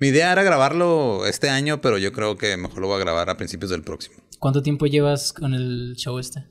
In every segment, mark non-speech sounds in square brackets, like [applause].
Mi idea era grabarlo este año, pero yo creo que mejor lo voy a grabar a principios del próximo. ¿Cuánto tiempo llevas con el show este?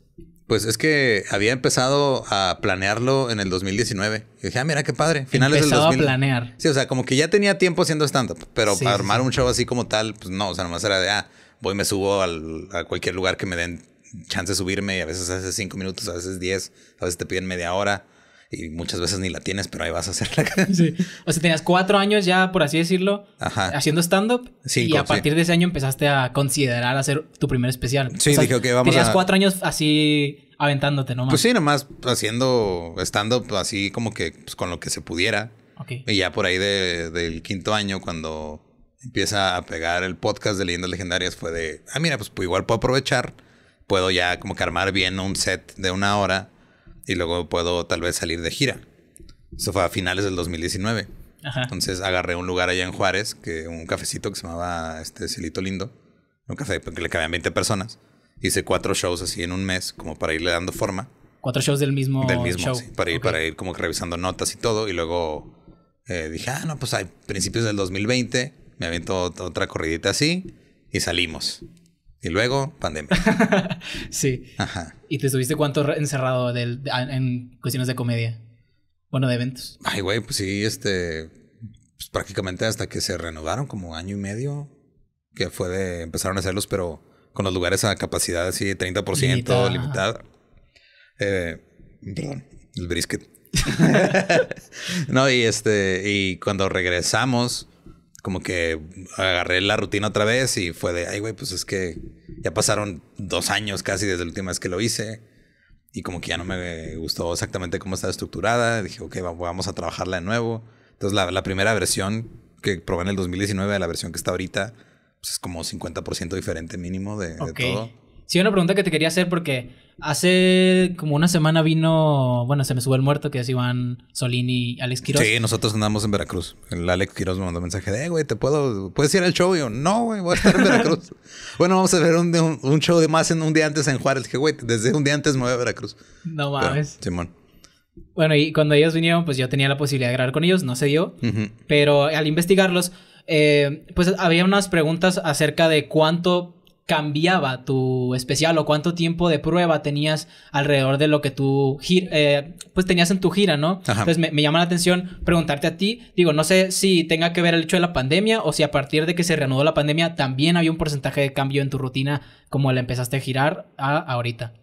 Pues es que había empezado a planearlo en el 2019. Y dije, ah, mira qué padre. Finales a planear. Sí, o sea, como que ya tenía tiempo haciendo stand-up, pero para armar un show así como tal, pues no, o sea, nomás era de, ah, voy y me subo al, a cualquier lugar que me den chance de subirme y a veces hace cinco minutos, a veces diez, a veces te piden media hora y muchas veces ni la tienes, pero ahí vas a hacerla. [laughs] sí. O sea, tenías cuatro años ya, por así decirlo, haciendo stand-up y a partir de ese año empezaste a considerar hacer tu primer especial. Sí, dije, ok, vamos tenías cuatro años así aventándote nomás. Pues sí, nomás haciendo stand-up así como que pues, con lo que se pudiera. Y ya por ahí del quinto año, cuando empieza a pegar el podcast de leyendas legendarias, fue de, ah, mira, pues, pues igual puedo aprovechar, puedo ya como que armar bien un set de una hora y luego puedo tal vez salir de gira. Eso fue a finales del 2019. Entonces agarré un lugar allá en Juárez, que un cafecito que se llamaba este Cielito Lindo, un café porque le cabían 20 personas. Hice cuatro shows así en un mes, como para irle dando forma. Cuatro shows del mismo. Del mismo, para ir, para ir como revisando notas y todo. Y luego eh, dije, ah, no, pues a principios del 2020 me aventó otra corridita así y salimos. Y luego, pandemia. [laughs] sí. Ajá. ¿Y te estuviste cuánto encerrado en cuestiones de comedia? Bueno, de eventos. Ay, güey, pues sí, este. Pues prácticamente hasta que se renovaron, como año y medio, que fue de. Empezaron a hacerlos, pero con los lugares a capacidad así de 30% limitada. limitada. Eh, perdón, el brisket. [laughs] [laughs] no, y este. Y cuando regresamos como que agarré la rutina otra vez y fue de, ay, güey, pues es que ya pasaron dos años casi desde la última vez que lo hice y como que ya no me gustó exactamente cómo estaba estructurada. Dije, ok, vamos a trabajarla de nuevo. Entonces la, primera versión que probé en el 2019 de la versión que está ahorita, pues es como 50% diferente mínimo de, de todo. Sí, una pregunta que te quería hacer porque hace como una semana vino, bueno, se me subió el muerto, que es Iván Solini y Alex Quiroz. Sí, nosotros andamos en Veracruz. El Alex Quiroz me mandó mensaje de, eh, güey, ¿te puedo, puedes ir al show? Y yo, no, güey, voy a estar en Veracruz. [laughs] bueno, vamos a ver un, show de más en un día antes en Juárez. Dije, güey, desde un día antes me voy a Veracruz. No mames. Simón. Bueno, y cuando ellos vinieron, pues yo tenía la posibilidad de grabar con ellos, no sé yo. Pero al investigarlos, eh, pues había unas preguntas acerca de cuánto cambiaba tu especial o cuánto tiempo de prueba tenías alrededor de lo que tú eh, pues tenías en tu gira, ¿no? Entonces me, me, llama la atención preguntarte a ti, digo, no sé si tenga que ver el hecho de la pandemia o si a partir de que se reanudó la pandemia también había un porcentaje de cambio en tu rutina como la empezaste a girar a ahorita.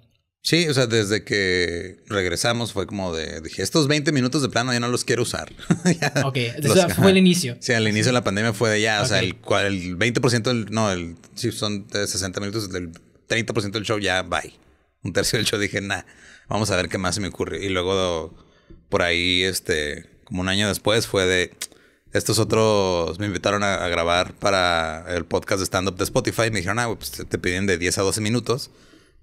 Sí, o sea, desde que regresamos fue como de, dije, estos 20 minutos de plano ya no los quiero usar. [laughs] ok, o sea, fue el inicio. Sí, al inicio de la pandemia fue de ya, o sea, el, 20% del, no, el, si son de 60 minutos, del 30% del show ya, bye. Un tercio del show dije, nah, vamos a ver qué más se me ocurre. Y luego por ahí, este, como un año después fue de, estos otros me invitaron a, grabar para el podcast de stand-up de Spotify y me dijeron, ah, pues te piden de 10 a 12 minutos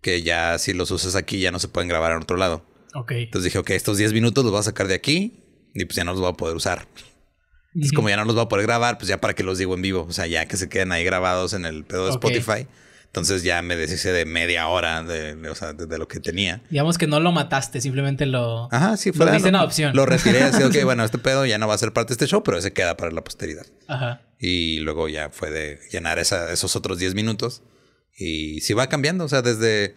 que ya si los usas aquí ya no se pueden grabar en otro lado. Ok. Entonces dije, ok, estos 10 minutos los voy a sacar de aquí y pues ya no los voy a poder usar. Entonces, como ya no los voy a poder grabar, pues ya para que los digo en vivo. O sea, ya que se queden ahí grabados en el pedo de Spotify. Entonces ya me deshice de media hora de, lo que tenía. Digamos que no lo mataste, simplemente lo. Ajá, sí, fue. Lo opción. Lo retiré, así, ok, [laughs] bueno, este pedo ya no va a ser parte de este show, pero ese queda para la posteridad. Ajá. Y luego ya fue de llenar esos otros 10 minutos y si va cambiando, o sea, desde...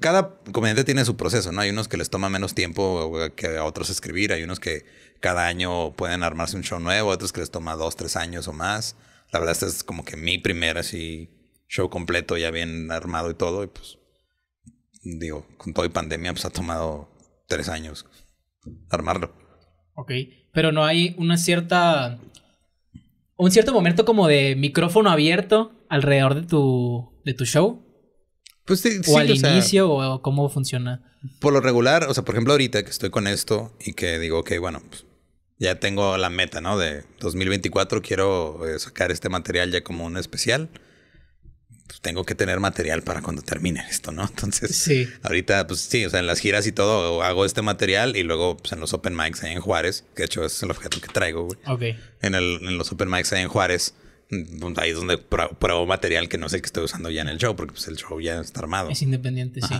cada comediante tiene su proceso, ¿no? Hay unos que les toma menos tiempo que a otros escribir, hay unos que cada año pueden armarse un show nuevo, otros que les toma dos, tres años o más. La verdad, este es como que mi primer así show completo, ya bien armado y todo, y pues digo, con todo y pandemia, pues ha tomado tres años armarlo. Ok, pero no hay una cierta... Un cierto momento como de micrófono abierto alrededor de tu, de tu show? Pues sí, o al inicio, o cómo funciona. Por lo regular, o sea, por ejemplo, ahorita que estoy con esto y que digo, ok, bueno, pues, ya tengo la meta, ¿no? De 2024 quiero eh, sacar este material ya como un especial. Pues tengo que tener material para cuando termine esto, ¿no? [laughs] Entonces, sí. ahorita, pues sí, o sea, en las giras y todo hago este material y luego pues, en los open mics ahí en Juárez, que de hecho es el objeto que traigo, güey. Ok. En, en los open mics ahí en Juárez pues, ahí es donde pruebo material que no sé que estoy usando ya en el show, porque pues el show ya está armado. Es independiente, sí.